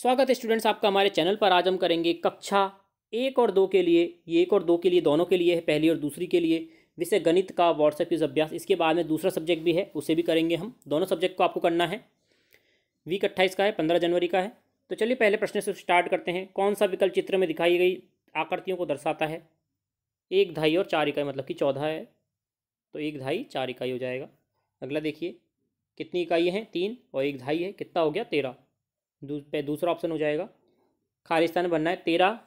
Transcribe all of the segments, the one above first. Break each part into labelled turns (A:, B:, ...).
A: स्वागत है स्टूडेंट्स आपका हमारे चैनल पर आज हम करेंगे कक्षा एक और दो के लिए ये एक और दो के लिए दोनों के लिए है पहली और दूसरी के लिए विषय गणित का व्हाट्सएप यूज अभ्यास इसके बाद में दूसरा सब्जेक्ट भी है उसे भी करेंगे हम दोनों सब्जेक्ट को आपको करना है वीक अट्ठाईस का है पंद्रह जनवरी का है तो चलिए पहले प्रश्न से स्टार्ट करते हैं कौन सा विकल्प चित्र में दिखाई गई आकृतियों को दर्शाता है एक ढाई और चार इकाई मतलब कि चौदह है तो एक ढाई चार इकाई हो जाएगा अगला देखिए कितनी इकाई हैं तीन और एक ढाई है कितना हो गया तेरह पे दूसरा ऑप्शन हो जाएगा खालिस्तान बनना है तेरह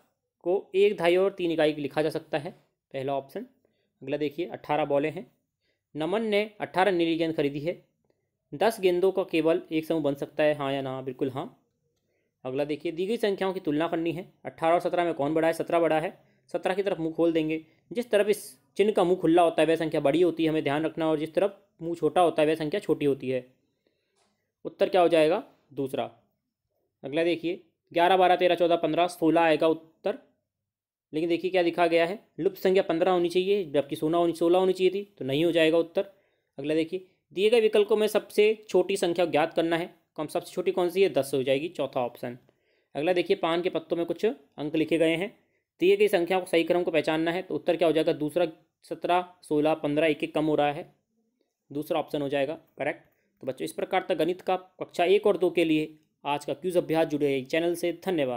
A: को एक ढाई और तीन इकाई लिखा जा सकता है पहला ऑप्शन अगला देखिए अट्ठारह बॉलें हैं नमन ने अट्ठारह नीली गेंद खरीदी है दस गेंदों का केवल एक समूह बन सकता है हाँ या ना बिल्कुल हाँ अगला देखिए दी गई संख्याओं की तुलना करनी है अट्ठारह और सत्रह में कौन बड़ा है सत्रह बड़ा है सत्रह की तरफ मुँह खोल देंगे जिस तरफ इस चिन्ह का मुँह खुला होता है वह संख्या बड़ी होती है हमें ध्यान रखना और जिस तरफ मुँह छोटा होता है वह संख्या छोटी होती है उत्तर क्या हो जाएगा दूसरा अगला देखिए ग्यारह बारह तेरह चौदह पंद्रह सोलह आएगा उत्तर लेकिन देखिए क्या लिखा गया है लुप्त संख्या पंद्रह होनी चाहिए जबकि सोलह होनी सोलह होनी चाहिए थी तो नहीं हो जाएगा उत्तर अगला देखिए दिए गए विकल्पों में सबसे छोटी संख्या ज्ञात करना है कम तो सबसे छोटी कौन सी है दस हो जाएगी चौथा ऑप्शन अगला देखिए पान के पत्तों में कुछ अंक लिखे गए हैं दिए गई संख्या को सही क्रम को पहचानना है तो उत्तर क्या हो जाएगा दूसरा सत्रह सोलह पंद्रह एक एक कम हो रहा है दूसरा ऑप्शन हो जाएगा करेक्ट तो बच्चों इस प्रकार तक गणित का कक्षा एक और दो के लिए आज का क्यूज अभ्यास जुड़े चैनल से धन्यवाद